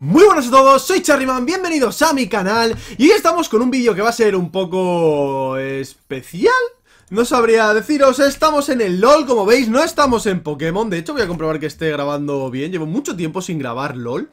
Muy buenas a todos, soy Charryman, bienvenidos a mi canal Y hoy estamos con un vídeo que va a ser un poco... especial No sabría deciros, estamos en el LOL como veis, no estamos en Pokémon De hecho voy a comprobar que esté grabando bien, llevo mucho tiempo sin grabar LOL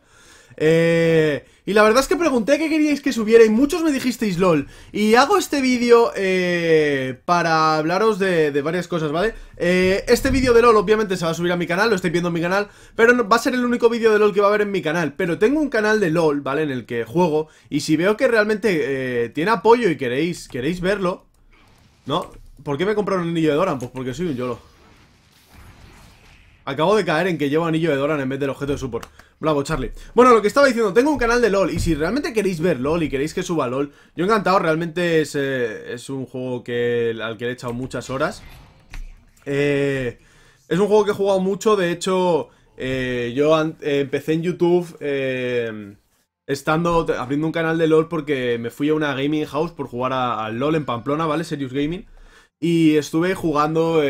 eh, y la verdad es que pregunté qué queríais que subiera y muchos me dijisteis LOL. Y hago este vídeo eh, para hablaros de, varias cosas, ¿vale? Eh, este vídeo de LOL obviamente se va a subir a mi canal, lo estáis viendo en mi canal, pero no, va a ser el único vídeo de LOL que va a haber en mi canal. Pero tengo un canal de LOL, ¿vale? En el que juego y si veo que realmente tiene apoyo y queréis, queréis verlo, ¿no? ¿Por qué me compraron un anillo de Doran? Pues porque soy un YOLO. Acabo de caer en que llevo anillo de Doran en vez del objeto de support. Bravo, Charlie. Bueno, lo que estaba diciendo, tengo un canal de LOL. Y si realmente queréis ver LOL y queréis que suba LOL, yo encantado, realmente es, eh, un juego que, al que le he echado muchas horas. Eh, es un juego que he jugado mucho, de hecho, eh, yo empecé en YouTube estando abriendo un canal de LOL porque me fui a una gaming house por jugar al LOL en Pamplona, ¿vale? Serious Gaming. Y estuve jugando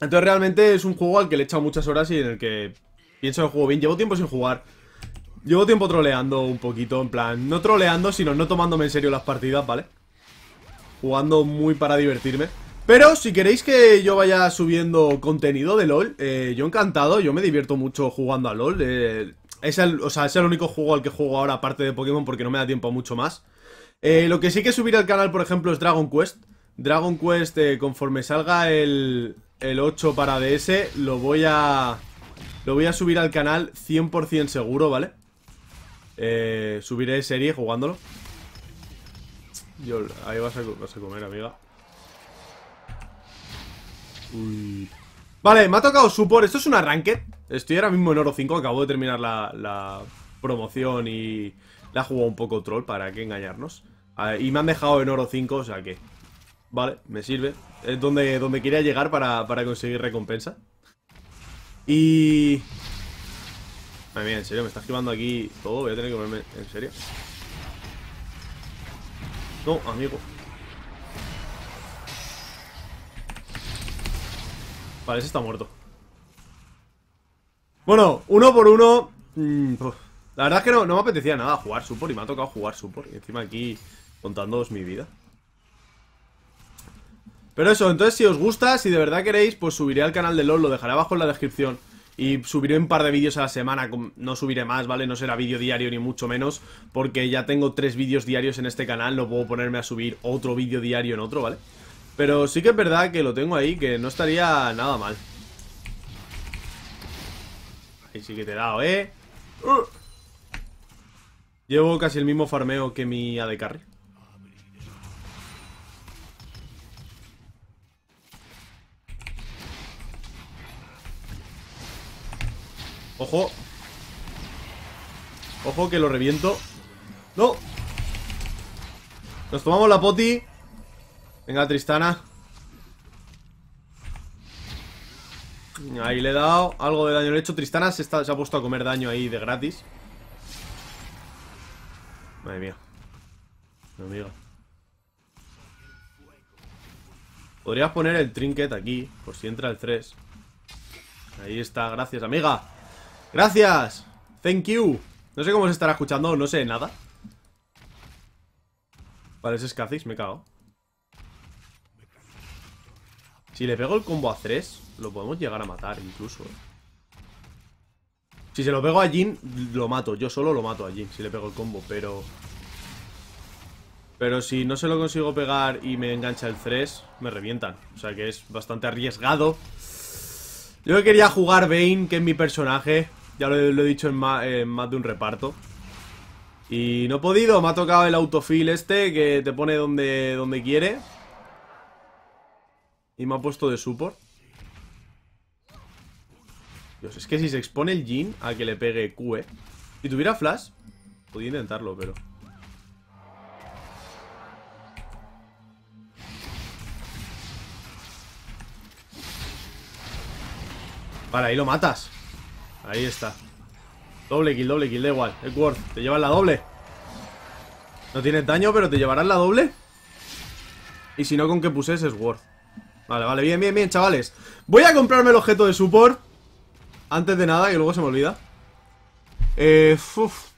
entonces realmente es un juego al que le he echado muchas horas y en el que pienso que juego bien. Llevo tiempo sin jugar. Llevo tiempo troleando un poquito, en plan, no troleando, sino no tomándome en serio las partidas, ¿vale? Jugando muy para divertirme. Pero si queréis que yo vaya subiendo contenido de LOL, eh, yo encantado, yo me divierto mucho jugando a LOL. Eh, es, el, o sea, es el único juego al que juego ahora aparte de Pokémon porque no me da tiempo mucho más. Eh, lo que sí que subir al canal, por ejemplo, es Dragon Quest. Dragon Quest, conforme salga el, el 8 para DS, lo voy a... Lo voy a subir al canal 100% seguro, ¿vale? Eh, subiré serie jugándolo. Yo, ahí vas a, comer, amiga. Uy. Vale, me ha tocado Supor. Esto es un Ranked. Estoy ahora mismo en Oro 5. Acabo de terminar la, promoción y la he un poco troll para que engañarnos. Ah, y me han dejado en Oro 5, o sea que... Vale, me sirve. Es donde, donde quería llegar para, conseguir recompensa. Y... Madre mía, en serio, me está esquivando aquí todo. Voy a tener que ponerme... ¿En serio? No, amigo. Vale, ese está muerto. Bueno, uno por uno. Mm, la verdad es que no, no me apetecía nada jugar support y me ha tocado jugar support. Y encima aquí contándoos mi vida. Pero eso, entonces si os gusta, si de verdad queréis, pues subiré al canal de LOL, lo dejaré abajo en la descripción. Y subiré un par de vídeos a la semana, no subiré más, ¿vale? No será vídeo diario ni mucho menos, porque ya tengo tres vídeos diarios en este canal, no puedo ponerme a subir otro vídeo diario en otro, ¿vale? Pero sí que es verdad que lo tengo ahí, que no estaría nada mal. Ahí sí que te he dado, ¿eh? Uh. Llevo casi el mismo farmeo que mi AD Carry. Ojo. Ojo que lo reviento. ¡No! Nos tomamos la poti. Venga, Tristana. Ahí le he dado algo de daño le he hecho Tristana se, ha puesto a comer daño ahí de gratis Madre mía No amiga. Podrías poner el trinket aquí Por si entra el 3 Ahí está, gracias amiga Gracias. Thank you. No sé cómo se estará escuchando, no sé nada. Vale, ese es Kha'Zix, me cago. Si le pego el combo a 3, lo podemos llegar a matar incluso. ¿eh? Si se lo pego a Jin, lo mato. Yo solo lo mato a Jin si le pego el combo, pero... Pero si no se lo consigo pegar y me engancha el 3, me revientan. O sea que es bastante arriesgado. Yo quería jugar Vayne, que es mi personaje. Ya lo, he dicho en más, de un reparto. Y no he podido, me ha tocado el autofill este que te pone donde, donde quiere. Y me ha puesto de support. Dios, es que si se expone el jean a que le pegue Q, eh. Si tuviera flash, podía intentarlo, pero... Vale, ahí lo matas. Ahí está. Doble kill, doble kill, da igual. Edward, te llevas la doble. No tienes daño, pero te llevarán la doble. Y si no, con qué puses es Worth. Vale, vale, bien, bien, bien, chavales. Voy a comprarme el objeto de support. Antes de nada, que luego se me olvida. Eh, uf.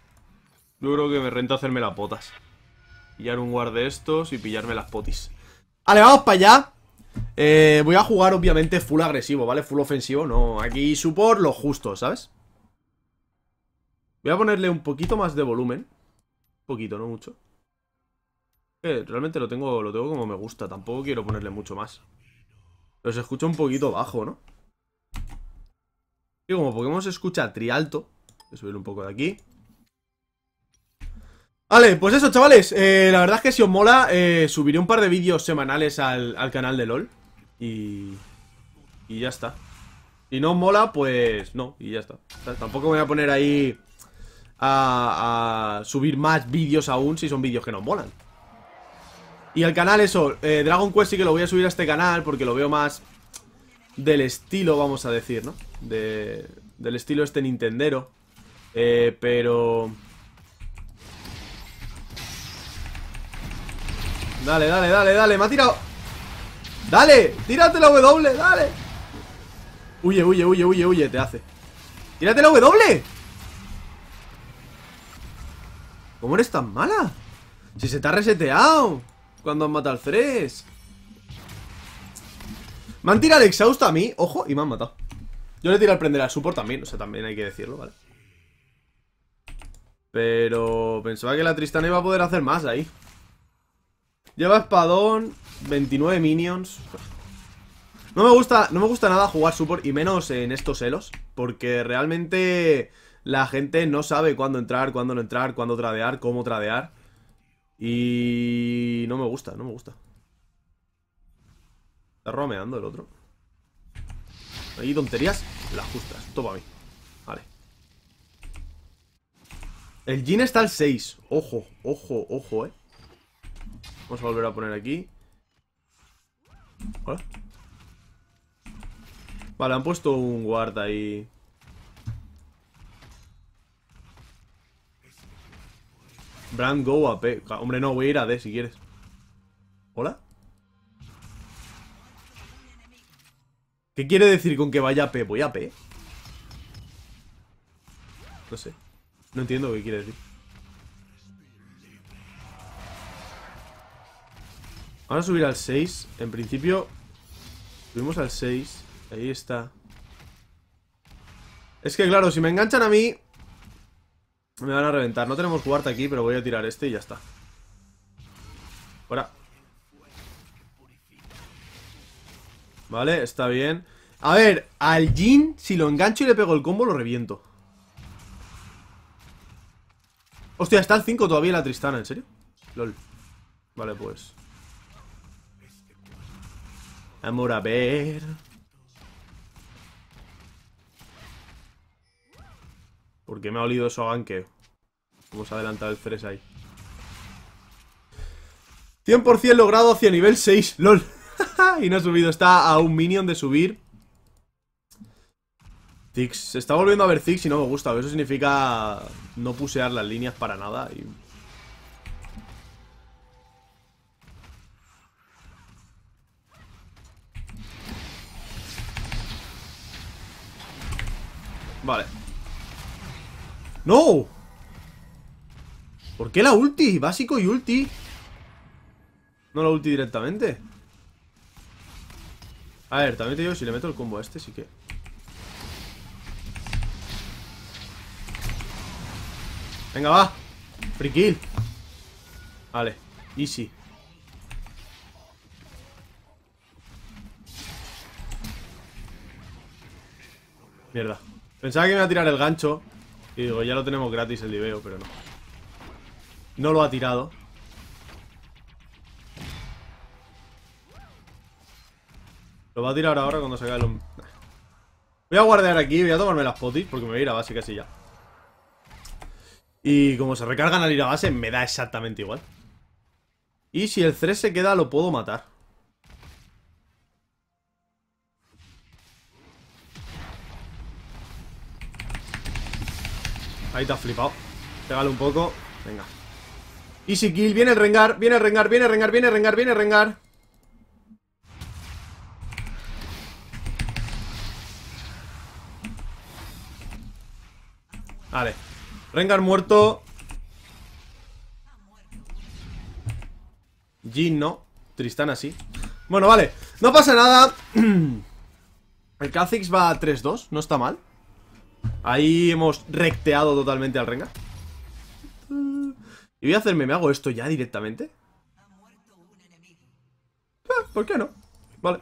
Luego creo que me renta hacerme las potas. Pillar un guard de estos y pillarme las potis. Vale, vamos para allá. Eh, voy a jugar, obviamente, full agresivo, ¿vale? Full ofensivo, no. Aquí support lo justo, ¿sabes? Voy a ponerle un poquito más de volumen. Un poquito, no mucho. Eh, realmente lo tengo, lo tengo como me gusta. Tampoco quiero ponerle mucho más. Pero se escucha un poquito bajo, ¿no? Y como Pokémon se escucha trialto. Voy a subir un poco de aquí. Vale, pues eso, chavales. Eh, la verdad es que si os mola, eh, subiré un par de vídeos semanales al, canal de LOL. Y... Y ya está. Si no os mola, pues no, y ya está. tampoco me voy a poner ahí a, a subir más vídeos aún si son vídeos que no molan. Y al canal, eso, eh, Dragon Quest sí que lo voy a subir a este canal porque lo veo más del estilo, vamos a decir, ¿no? del estilo este Nintendero. Eh, pero... Dale, dale, dale, dale, me ha tirado Dale, tírate la W, dale Huye, huye, huye, huye, huye, te hace Tírate la W ¿Cómo eres tan mala? Si se te ha reseteado Cuando han matado al 3 Me han tirado el exhausto a mí, ojo, y me han matado Yo le tirado al prender al support también, o sea, también hay que decirlo, ¿vale? Pero pensaba que la Tristana iba a poder hacer más ahí Lleva espadón, 29 minions. No me gusta, no me gusta nada jugar support y menos en estos elos, porque realmente la gente no sabe cuándo entrar, cuándo no entrar, cuándo tradear, cómo tradear. Y no me gusta, no me gusta. Está romeando el otro. Ahí tonterías, las justas, todo para mí. Vale. El Jin está al 6. Ojo, ojo, ojo, eh. Vamos a volver a poner aquí. Hola. Vale, han puesto un guard ahí. Brand go p Hombre, no, voy a ir a D si quieres. ¿Hola? ¿Qué quiere decir con que vaya a P? ¿Voy a P? No sé. No entiendo qué quiere decir. Vamos a subir al 6. En principio, subimos al 6. Ahí está. Es que claro, si me enganchan a mí, me van a reventar. No tenemos cuarta aquí, pero voy a tirar este y ya está. Fuera. Vale, está bien. A ver, al Jin, si lo engancho y le pego el combo, lo reviento. Hostia, está al 5 todavía la Tristana, ¿en serio? LOL. Vale, pues... Amor a ver. ¿Por qué me ha olido eso a Vamos Hemos adelantado el Fresh ahí. 100% logrado hacia nivel 6. LOL. y no ha subido. Está a un minion de subir. Zix. Se está volviendo a ver Ziggs y no me gusta. Eso significa no pusear las líneas para nada. Y Vale. ¡No! ¿Por qué la ulti? Básico y ulti. No la ulti directamente. A ver, también te digo, si le meto el combo a este, sí que... Venga, va. Free kill. Vale, easy. Mierda. Pensaba que me iba a tirar el gancho. Y digo, ya lo tenemos gratis el libeo, pero no. No lo ha tirado. Lo va a tirar ahora cuando se el... Voy a guardar aquí, voy a tomarme las potis porque me voy a ir a base casi ya. Y como se recargan al ir a base, me da exactamente igual. Y si el 3 se queda, lo puedo matar. Ahí te has flipado. Pégale un poco. Venga. Easy kill. Viene el Rengar. Viene el Rengar. Viene el Rengar. Viene el Rengar. Viene el Rengar. Vale. Rengar muerto. Jin no. Tristán así. Bueno, vale. No pasa nada. El Kha'Zix va 3-2. No está mal. Ahí hemos recteado totalmente al Renga. Y voy a hacerme, ¿me hago esto ya directamente? Ah, ¿Por qué no? Vale.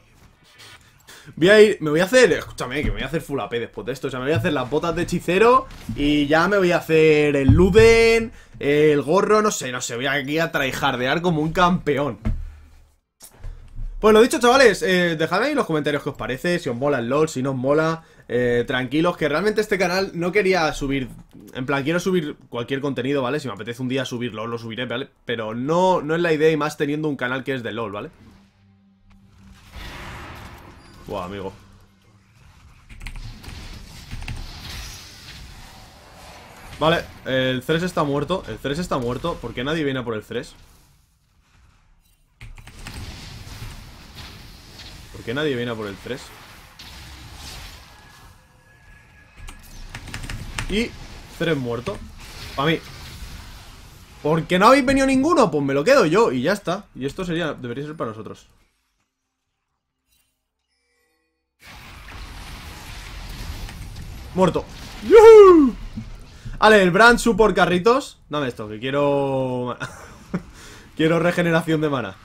Voy a ir, me voy a hacer, escúchame, que me voy a hacer full AP después de esto O sea, me voy a hacer las botas de hechicero Y ya me voy a hacer el Luden, el gorro, no sé, no sé Voy aquí a traijardear como un campeón Pues lo dicho, chavales, eh, dejadme ahí en los comentarios qué os parece Si os mola el LoL, si no os mola eh, tranquilos, que realmente este canal no quería subir, en plan, quiero subir cualquier contenido, ¿vale? Si me apetece un día subirlo, lo subiré, ¿vale? Pero no, no es la idea y más teniendo un canal que es de LOL, ¿vale? Buah, amigo Vale, el 3 está muerto El 3 está muerto, ¿por qué nadie viene por el 3? ¿Por qué nadie viene por el 3? Y tres muertos. Para mí. Porque no habéis venido ninguno, pues me lo quedo yo y ya está. Y esto sería debería ser para nosotros. Muerto. Vale, el brand super carritos. Dame esto, que quiero... quiero regeneración de mana.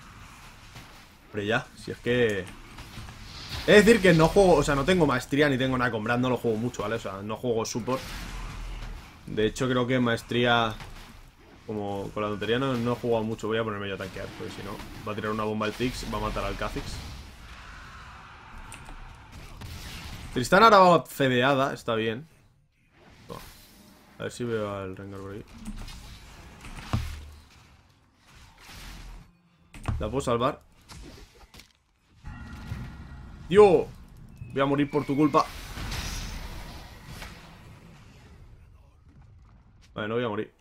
Pero ya, si es que... Es decir que no juego, o sea, no tengo maestría ni tengo nada con Brand, no lo juego mucho, ¿vale? O sea, no juego support de hecho, creo que maestría... Como con la tontería no, he jugado mucho, voy a ponerme yo a tanquear, porque si no, va a tirar una bomba al Tix, va a matar al Kha'Zix. Tristana ahora va fedeada, está bien. A ver si veo al Rengar por ahí La puedo salvar. ¡Yo! Voy a morir por tu culpa. Vale, no voy a morir.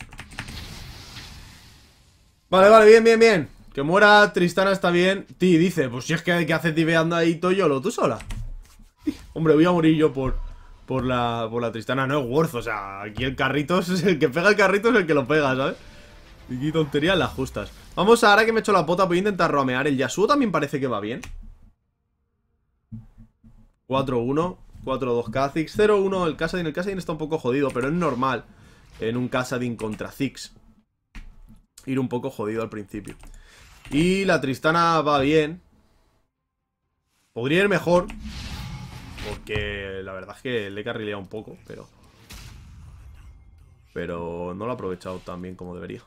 Vale, vale, bien, bien, bien. Que muera Tristana está bien. Ti dice, pues si es que, que hace tibeando ahí Toyolo, tú sola. Hombre, voy a morir yo por, por, la, por la Tristana. No es worth, o sea, aquí el carrito es el que pega el carrito es el que lo pega, ¿sabes? Y tonterías las justas. Vamos, ahora que me he hecho la pota, voy a intentar romear. El Yasuo también parece que va bien. 4-1, 4-2 Kha'Zix, 0-1 el Kassadin El Kassadin está un poco jodido, pero es normal en un de contra Zix. Ir un poco jodido al principio. Y la Tristana va bien. Podría ir mejor. Porque la verdad es que le he carrileado un poco, pero... Pero no lo he aprovechado tan bien como debería.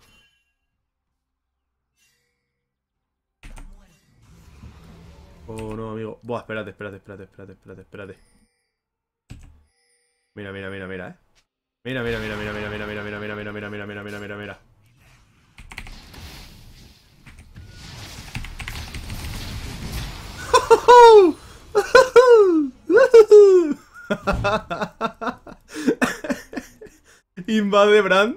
Oh, no, amigo. Buah, espérate, espérate, espérate, espérate, espérate, espérate. Mira, mira, mira, mira, eh. Mira, mira, mira, mira, mira, mira, mira, mira, mira, mira, mira, mira, mira, mira, mira, mira. Invade Brand.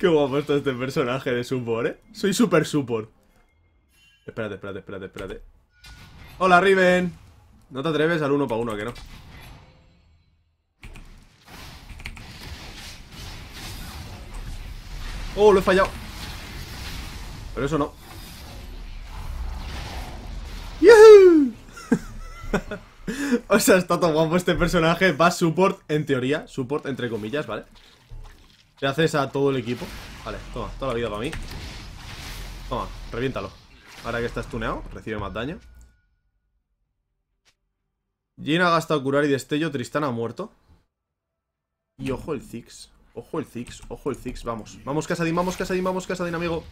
Qué guapo está este personaje de support, eh. Soy super support. Espérate, espérate, espérate, espérate. Hola, Riven. No te atreves al uno para uno, que no. Oh, lo he fallado. Pero eso no. o sea, está todo guapo este personaje. Va support, en teoría. Support, entre comillas, ¿vale? Te haces a todo el equipo. Vale, toma, toda la vida para mí. Toma, reviéntalo. Ahora que estás tuneado, recibe más daño. Jin ha gastado curar y destello, Tristán ha muerto. Y ojo el Zix. Ojo el Ziggs, ojo el Ziggs, vamos. Vamos Casadín, vamos Casadín, vamos Casadín, amigo.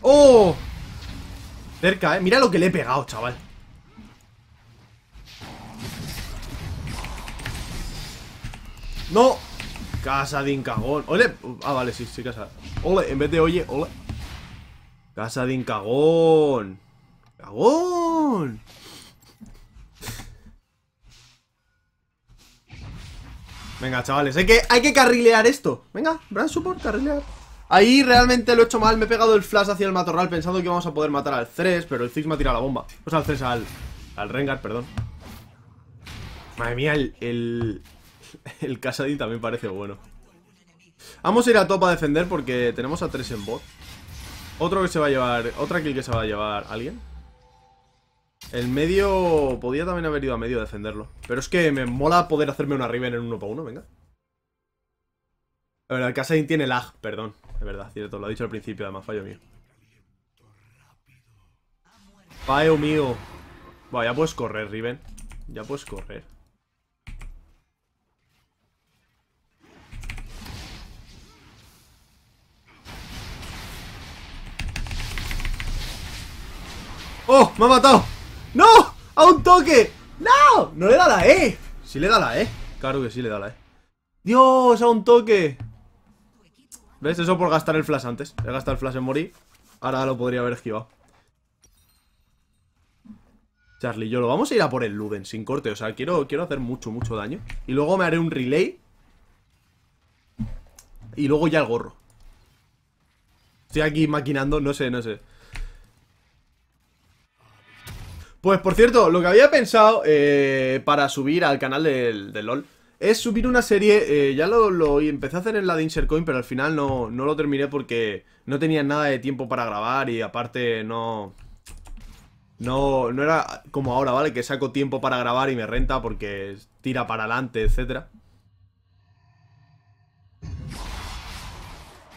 ¡Oh! Cerca, eh. Mira lo que le he pegado, chaval. ¡No! Casadín, cagón. ¡Ole! Ah, vale, sí, sí, casa. ¡Ole! En vez de oye, ole. Casadín, cagón. Venga, chavales, hay que, hay que carrilear esto Venga, Brand Support, carrilear Ahí realmente lo he hecho mal, me he pegado el flash hacia el matorral Pensando que vamos a poder matar al 3 Pero el Ziggs me ha tirado la bomba O sea, al 3, al, Rengar, perdón Madre mía, el, el, el también parece bueno Vamos a ir a top a defender porque tenemos a 3 en bot Otro que se va a llevar, otra kill que se va a llevar alguien el medio... Podía también haber ido a medio a defenderlo. Pero es que me mola poder hacerme una Riven en uno para uno, venga. La casa Kassadin tiene lag, perdón. de verdad, cierto, lo he dicho al principio, además, fallo mío. Fallo mío. Bueno, ya puedes correr, Riven. Ya puedes correr. ¡Oh! ¡Me ha matado! ¡No! ¡A un toque! ¡No! No le da la E. Sí le da la E. Claro que sí le da la E. ¡Dios! ¡A un toque! ¿Ves? Eso por gastar el flash antes. He gastado el flash en morir. Ahora lo podría haber esquivado. Charlie, yo lo vamos a ir a por el Luden sin corte. O sea, quiero, quiero hacer mucho, mucho daño. Y luego me haré un relay. Y luego ya el gorro. Estoy aquí maquinando, no sé, no sé. Pues por cierto, lo que había pensado eh, para subir al canal del, LOL es subir una serie, eh, ya lo, empecé a hacer en la de Coin, pero al final no, lo terminé porque no tenía nada de tiempo para grabar y aparte no... No, era como ahora, ¿vale? Que saco tiempo para grabar y me renta porque tira para adelante, etcétera.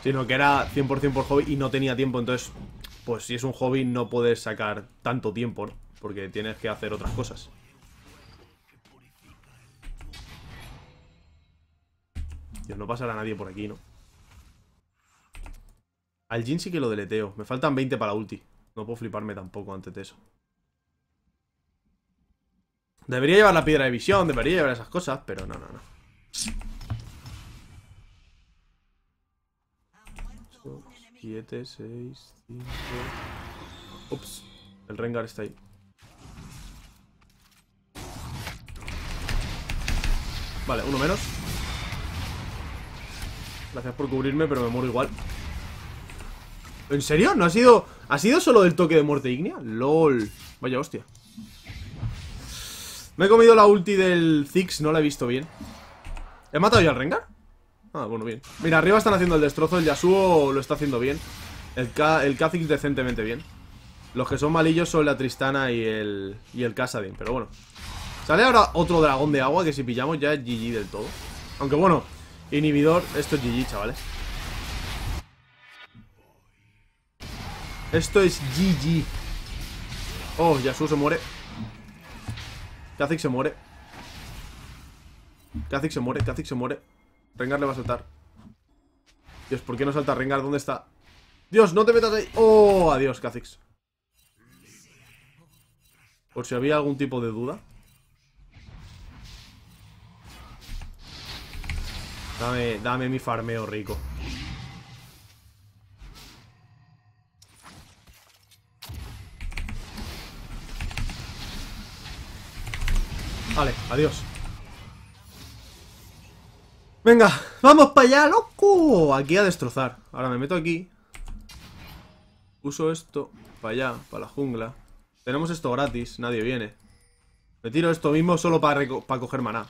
Sino que era 100% por hobby y no tenía tiempo, entonces, pues si es un hobby no puedes sacar tanto tiempo, ¿no? Porque tienes que hacer otras cosas. Dios, no pasará nadie por aquí, ¿no? Al Jin sí que lo deleteo. Me faltan 20 para ulti. No puedo fliparme tampoco antes de eso. Debería llevar la piedra de visión, debería llevar esas cosas, pero no, no, no. 7, 6, 5... Ups, el Rengar está ahí. Vale, uno menos. Gracias por cubrirme, pero me muero igual. ¿En serio? ¿No ha sido... ¿Ha sido solo del toque de muerte ignea? LOL. Vaya hostia. Me he comido la ulti del Zix, no la he visto bien. ¿He matado ya al Rengar? Ah, bueno, bien. Mira, arriba están haciendo el destrozo. El Yasuo lo está haciendo bien. El, decentemente bien. Los que son malillos son la Tristana y el, y el Kassadin, pero bueno. Sale ahora otro dragón de agua que si pillamos ya es GG del todo. Aunque bueno, inhibidor, esto es GG, chavales. Esto es GG. Oh, Yasuo se muere. Kha'Zix se muere. Kha'Zix se muere, Kha'Zix se muere. Rengar le va a saltar. Dios, ¿por qué no salta Rengar? ¿Dónde está? Dios, no te metas ahí. Oh, adiós, Kha'Zix. Por si había algún tipo de duda. Dame, dame mi farmeo rico. Vale, adiós. Venga, vamos para allá, loco. Aquí a destrozar. Ahora me meto aquí. Uso esto para allá, para la jungla. Tenemos esto gratis, nadie viene. Me tiro esto mismo solo para, para coger maná.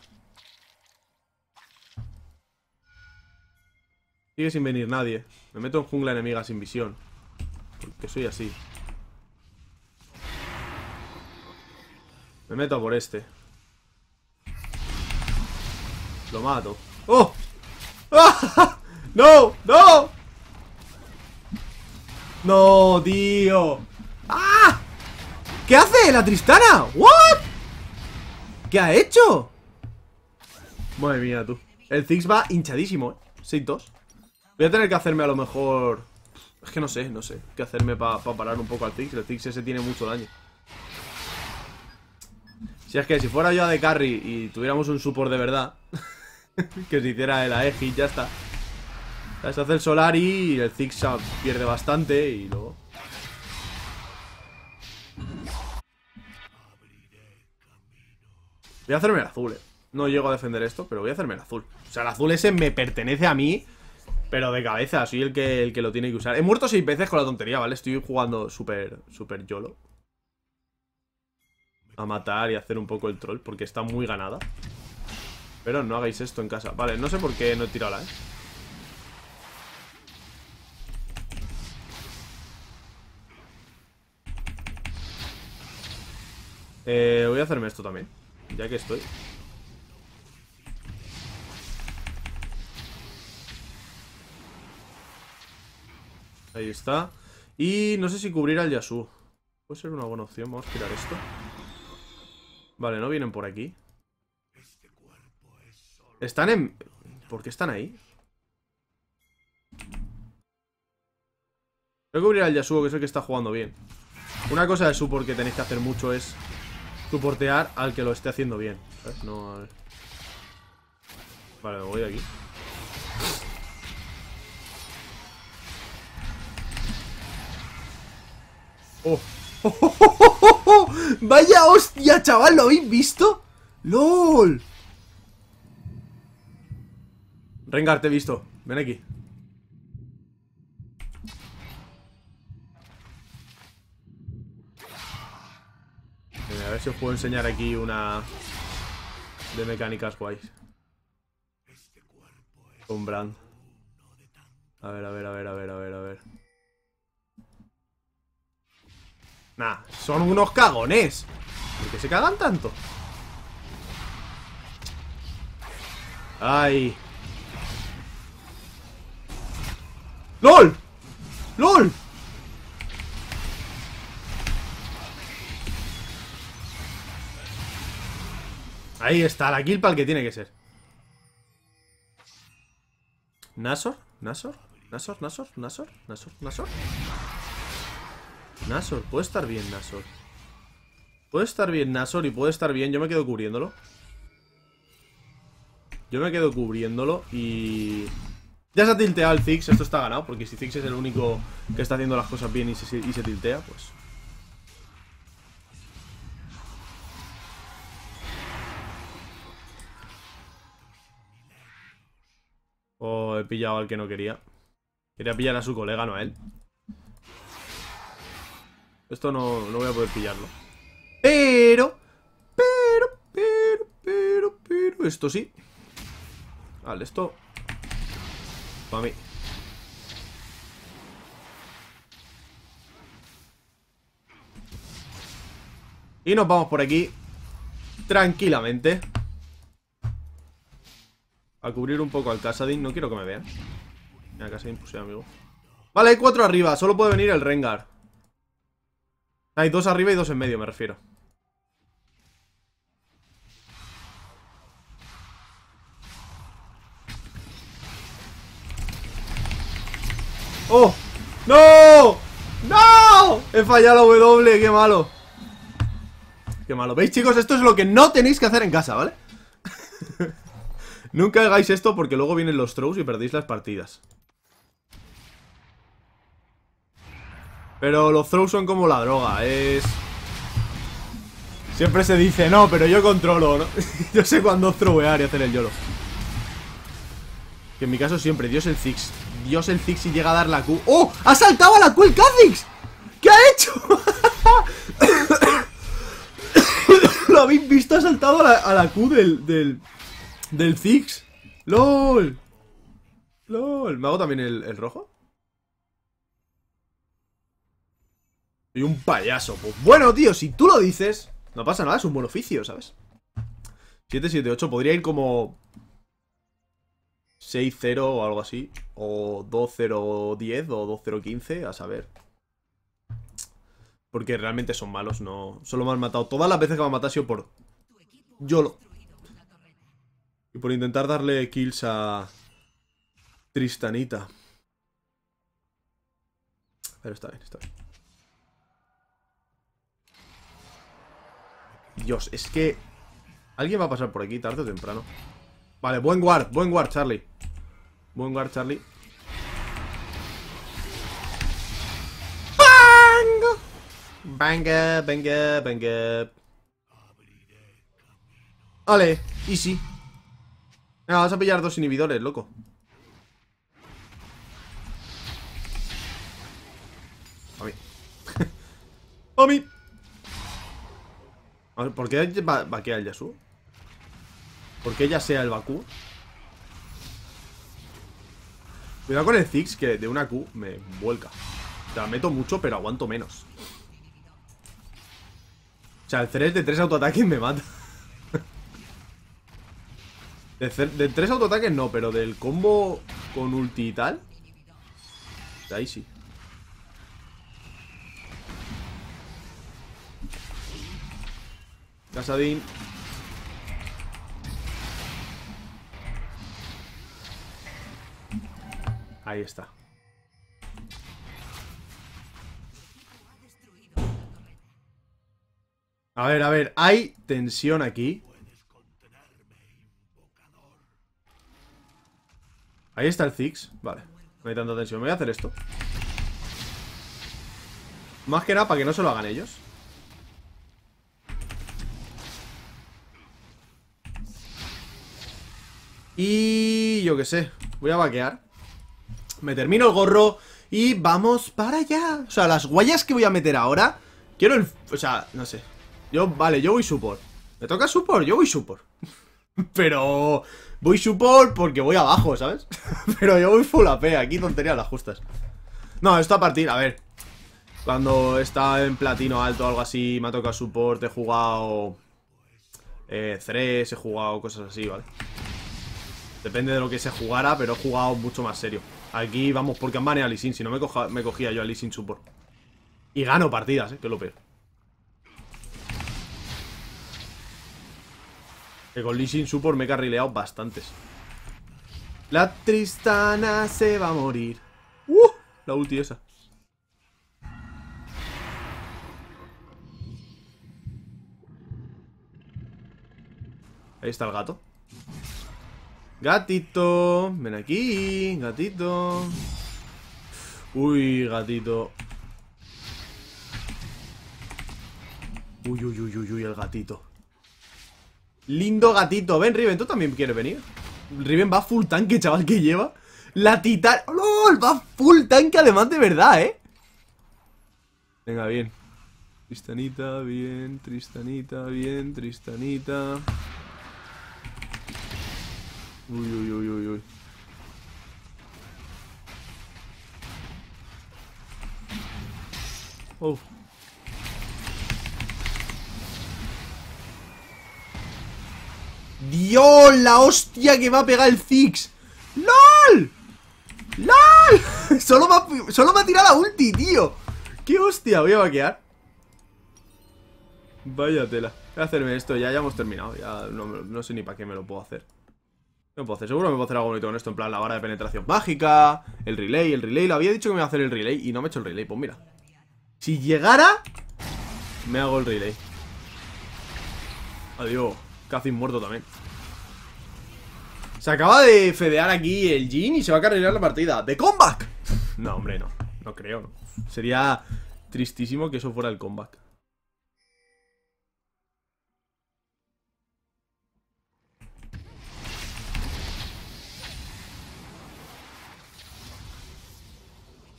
Sigue sin venir nadie. Me meto en jungla enemiga sin visión. Porque soy así. Me meto por este. Lo mato. ¡Oh! ¡Ah! ¡No! ¡No! ¡No, tío! ¡Ah! ¿Qué hace la Tristana? ¿What? ¿Qué ha hecho? Madre mía, tú. El Ziggs va hinchadísimo, ¿eh? Voy a tener que hacerme a lo mejor... Es que no sé, no sé. Qué hacerme para parar un poco al Tix. El Tix ese tiene mucho daño. Si es que si fuera yo a de carry y tuviéramos un support de verdad... que se hiciera el Aegis, ya está. Se hace el solar y el Ziggs pierde bastante y luego... Voy a hacerme el azul, eh. No llego a defender esto, pero voy a hacerme el azul. O sea, el azul ese me pertenece a mí pero de cabeza, soy el que, el que lo tiene que usar. He muerto seis veces con la tontería, ¿vale? Estoy jugando súper, súper yolo. A matar y hacer un poco el troll, porque está muy ganada. Pero no hagáis esto en casa. Vale, no sé por qué no he tirado la, e. eh, voy a hacerme esto también Ya que estoy Ahí está. Y no sé si cubrir al Yasuo Puede ser una buena opción. Vamos a tirar esto. Vale, no vienen por aquí. Están en... ¿Por qué están ahí? Voy a cubrir al Yasuo, que es el que está jugando bien. Una cosa de support que tenéis que hacer mucho es suportear al que lo esté haciendo bien. ver, No, Vale, me voy de aquí. Oh. ¡Vaya hostia, chaval! ¿Lo habéis visto? ¡Lol! Rengar, te he visto. Ven aquí. A ver si os puedo enseñar aquí una de mecánicas guays. Con Brand. A ver, a ver, a ver, a ver, a ver, a ver. Nah, son unos cagones. ¿Por qué se cagan tanto? Ay. ¡LOL! ¡LOL! Ahí está, la kill para el que tiene que ser. ¿Nasor? ¿Nasor? ¿Nasor? ¿Nasor? ¿Nasor? ¿Nasor? ¿Nasor? Nasor, puede estar bien Nasor. Puede estar bien Nasor y puede estar bien. Yo me quedo cubriéndolo. Yo me quedo cubriéndolo y... Ya se ha tilteado el Ziggs, esto está ganado, porque si fix es el único que está haciendo las cosas bien y se, tiltea, pues... oh, he pillado al que no quería. Quería pillar a su colega, no a él. Esto no, voy a poder pillarlo. Pero, pero, pero, pero, pero, esto sí. Vale, esto... Para mí. Y nos vamos por aquí tranquilamente. A cubrir un poco al Casadin. No quiero que me vean. Mira, Casadin, puse, amigo. Vale, hay cuatro arriba. Solo puede venir el Rengar. Hay dos arriba y dos en medio, me refiero. ¡Oh! ¡No! ¡No! He fallado W, qué malo. Qué malo. ¿Veis, chicos? Esto es lo que no tenéis que hacer en casa, ¿vale? Nunca hagáis esto porque luego vienen los throws y perdéis las partidas. Pero los throws son como la droga, es... Siempre se dice, no, pero yo controlo, ¿no? yo sé cuándo throwear y hacer el YOLO. Que en mi caso siempre, Dios el Zix. Dios el Zix y llega a dar la Q. ¡Oh! ¡Ha saltado a la Q el Kha'Zix! ¿Qué ha hecho? ¿Lo habéis visto? Ha saltado a la, Q del, del... Del Zix. ¡Lol! ¡Lol! ¿Me hago también el rojo? Y un payaso. Pues bueno, tío, si tú lo dices, no pasa nada, es un buen oficio, ¿sabes? 778 podría ir como 6-0 o algo así. O 2-0-10 o 2-0-15, a saber. Porque realmente son malos, no... Solo me han matado. Todas las veces que me han matado ha sido por... Yolo Y por intentar darle kills a... Tristanita. Pero está bien, está bien. Dios, es que... Alguien va a pasar por aquí tarde o temprano. Vale, buen guard, buen guard, Charlie. Buen guard, Charlie. ¡Bang! Banga, bang, bang. Vale, easy. Venga, vas a pillar dos inhibidores, loco. A mí. ¿Por qué va vaquea el Yasu? ¿Por qué ya sea el Baku? Cuidado con el Ziggs, que de una Q me vuelca. Te la meto mucho, pero aguanto menos. O sea, el 3 de 3 autoataques me mata. de, de 3 autoataques no, pero del combo con ulti y tal. Ahí sí. Casadín. Ahí está. A ver, a ver, hay tensión aquí. Ahí está el Ziggs. Vale, no hay tanta tensión. voy a hacer esto. Más que nada para que no se lo hagan ellos. Y yo qué sé, voy a vaquear. Me termino el gorro y vamos para allá. O sea, las guayas que voy a meter ahora, quiero el... O sea, no sé. Yo, vale, yo voy support. Me toca support, yo voy support. Pero voy support porque voy abajo, ¿sabes? Pero yo voy full AP, aquí tonterías las justas. No, esto a partir, a ver. Cuando está en platino alto o algo así, me ha tocado support, he jugado... Eh, 3, he jugado cosas así, ¿vale? vale Depende de lo que se jugara, pero he jugado mucho más serio. Aquí vamos porque han baneado a Lee Si no me, me cogía yo a Lee Sin support. Y gano partidas, ¿eh? que es lo peor. Que con Lee Sin support me he carrileado bastantes. La Tristana se va a morir. ¡Uh! La ulti esa. Ahí está el gato. Gatito, ven aquí, gatito. Uy, gatito. Uy, uy, uy, uy, uy, el gatito. Lindo gatito. Ven, Riven, tú también quieres venir. Riven va full tanque, chaval, que lleva. La titán. ¡Oh, Va full tanque, además de verdad, ¿eh? Venga, bien. Tristanita, bien, Tristanita, bien, Tristanita. Uy, uy, uy, uy, uy. ¡Dios! ¡La hostia que va a pegar el fix. ¡LOL! ¡LOL! solo, me, solo ha tirado la ulti, tío. ¡Qué hostia! Voy a vaquear. Vaya tela. Voy a hacerme esto, ya, ya hemos terminado. Ya no sé ni para qué me lo puedo hacer. Seguro me puedo hacer algo bonito con esto, en plan la vara de penetración mágica, el relay, el relay. lo había dicho que me iba a hacer el relay y no me he hecho el relay. Pues mira, si llegara, me hago el relay. Adiós, casi muerto también. Se acaba de fedear aquí el Jin y se va a cargar la partida. ¡De comeback! No, hombre, no. No creo, Sería tristísimo que eso fuera el comeback.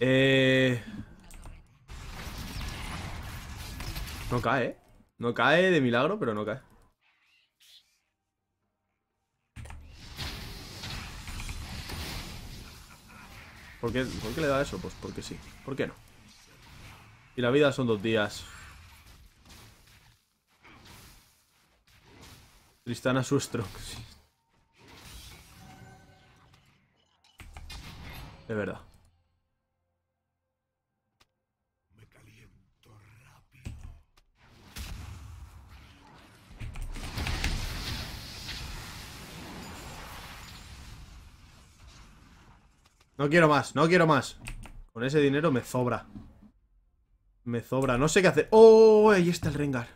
Eh... No cae, ¿eh? No cae de milagro, pero no cae. ¿Por qué, ¿Por qué le da eso? Pues porque sí. ¿Por qué no? Y la vida son dos días. Tristana su De verdad. No quiero más, no quiero más. Con ese dinero me sobra. Me sobra, no sé qué hacer. ¡Oh, oh, ¡Oh! Ahí está el Rengar.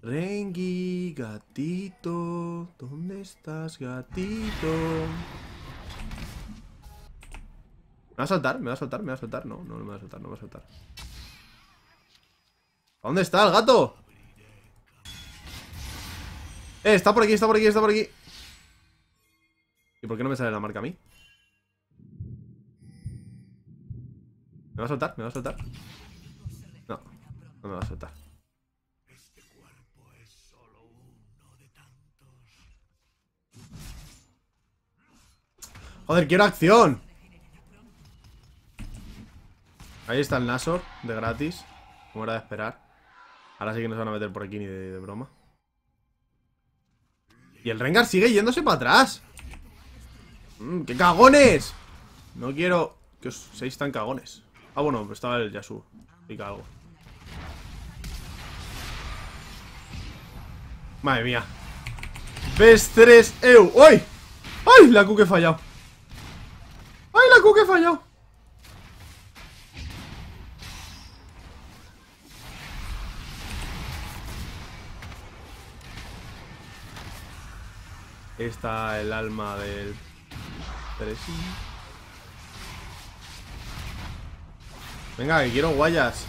Rengi, gatito. ¿Dónde estás, gatito? ¿Me va a saltar? ¿Me va a saltar? ¿Me va a saltar? No, no, no me va a saltar, no me va a saltar. ¿Dónde está el gato? Eh, está por aquí, está por aquí, está por aquí. ¿Y por qué no me sale la marca a mí? ¿Me va a soltar? ¿Me va a soltar? No, no me va a soltar. Joder, quiero acción. Ahí está el Nasor, de gratis. Como era de esperar. Ahora sí que nos van a meter por aquí ni de, broma. Y el Rengar sigue yéndose para atrás. Mm, ¡Qué cagones! No quiero que os seáis tan cagones. Ah, bueno, estaba el Yasuo Pica algo. Madre mía. ¿Ves 3 EU. ¡Ay! ¡Ay! La Q que he fallado. ¡Ay, la Q que he fallado! Está el alma del 3 Venga, que quiero guayas.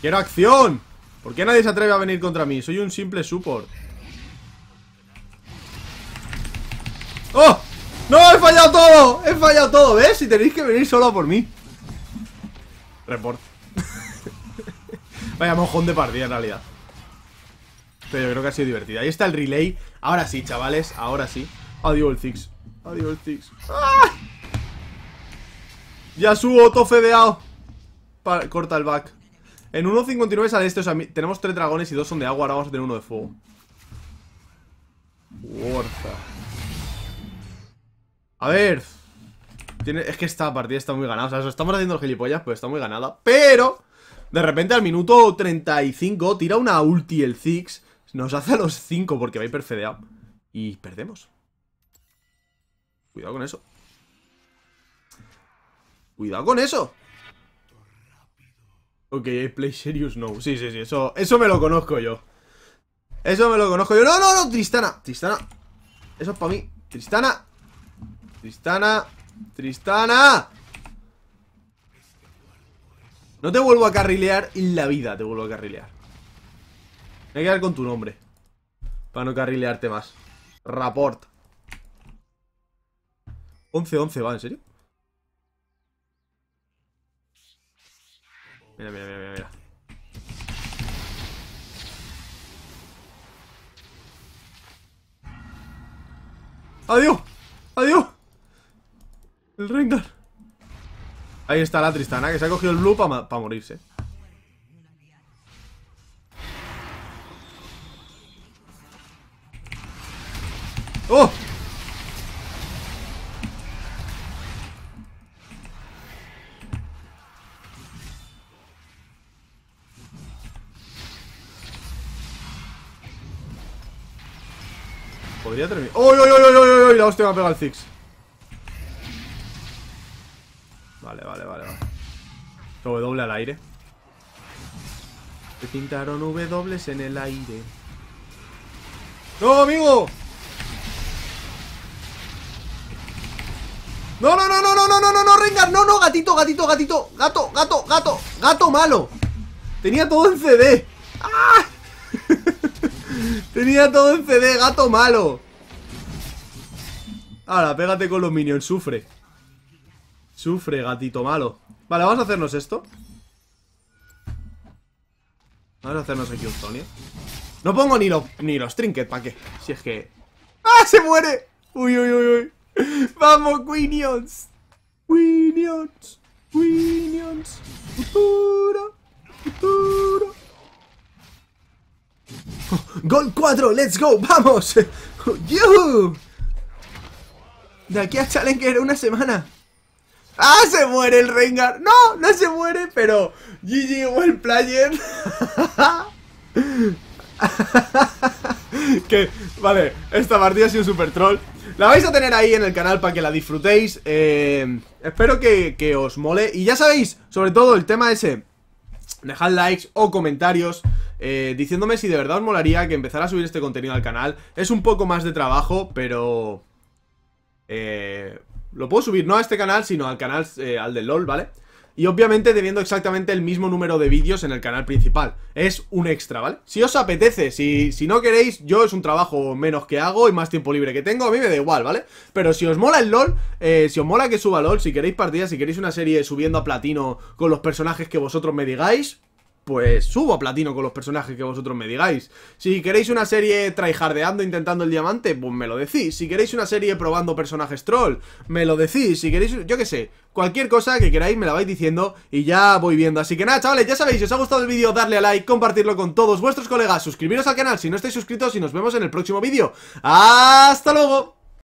¡Quiero acción! ¿Por qué nadie se atreve a venir contra mí? Soy un simple support. ¡Oh! ¡No! ¡He fallado todo! ¡He fallado todo! ¿Ves? Si tenéis que venir solo por mí. Report. Vaya mojón de partida en realidad. Pero yo creo que ha sido divertida. Ahí está el relay. Ahora sí, chavales. Ahora sí. Adiós el Zix. Adiós el Zix. ¡Ah! Ya subo, todo fedeado. Corta el back. En 1.59 sale este, o sea, tenemos 3 dragones y 2 son de agua, ahora vamos a tener uno de fuego. Warza. A ver. es que esta partida está muy ganada. O sea, estamos haciendo los gilipollas, pues está muy ganada. Pero, de repente al minuto 35 tira una ulti el Zix, Nos hace a los 5 porque va fedeado. Y perdemos. Cuidado con eso. Cuidado con eso. Ok, play serious no. Sí, sí, sí, eso, eso me lo conozco yo. Eso me lo conozco yo. No, no, no, Tristana. Tristana. Eso es para mí. Tristana. Tristana. Tristana. No te vuelvo a carrilear en la vida, te vuelvo a carrilear. Me voy quedar con tu nombre. Para no carrilearte más. Raport. 11-11 va, ¿en serio? Mira, mira, mira, mira, mira. ¡Adiós! ¡Adiós! El Rengar. Ahí está la Tristana, que se ha cogido el blue para morirse. ¡Oh! Podría terminar. ¡Oh, oh, oh, La hostia me ha pegado el Zix. Vale, vale, vale, vale. W al aire. Te pintaron W en el aire. ¡No, amigo! No, no, no, no, no, no, no, no, no, Rengar, no, no, gatito, gatito, gatito, gato, gato, gato, gato malo. Tenía todo en CD. ¡Ah! Tenía todo en CD, gato malo. Ahora, pégate con los minions, sufre. Sufre, gatito malo. Vale, vamos a hacernos esto. Vamos a hacernos aquí un Tony. No pongo ni, ni los trinkets ¿para qué? Si es que... ¡Ah, se muere! Uy, uy, uy, uy. ¡Vamos, Quinions! Quinions. Quinions. ¡Futura! ¡Futura! gol 4, let's go, vamos. ¡Yuhu! De aquí a Challenger una semana. ¡Ah! ¡Se muere el Rengar! ¡No! No se muere, pero... GG, el player. que, vale, esta partida ha sido super troll. La vais a tener ahí en el canal para que la disfrutéis. Eh, espero que, os mole. Y ya sabéis, sobre todo el tema ese. Dejad likes o comentarios. Eh, diciéndome si de verdad os molaría que empezara a subir este contenido al canal. Es un poco más de trabajo, pero eh, lo puedo subir no a este canal, sino al canal, eh, al del LOL, ¿vale? Y obviamente teniendo exactamente el mismo número de vídeos en el canal principal. Es un extra, ¿vale? Si os apetece, si, si no queréis, yo es un trabajo menos que hago y más tiempo libre que tengo, a mí me da igual, ¿vale? Pero si os mola el LOL, eh, si os mola que suba LOL, si queréis partidas, si queréis una serie subiendo a platino con los personajes que vosotros me digáis, pues subo a platino con los personajes que vosotros me digáis. Si queréis una serie tryhardeando intentando el diamante, pues me lo decís. Si queréis una serie probando personajes troll, me lo decís. Si queréis, yo qué sé, cualquier cosa que queráis me la vais diciendo y ya voy viendo. Así que nada, chavales, ya sabéis, si os ha gustado el vídeo, darle a like, compartirlo con todos vuestros colegas, suscribiros al canal si no estáis suscritos y nos vemos en el próximo vídeo. ¡Hasta luego!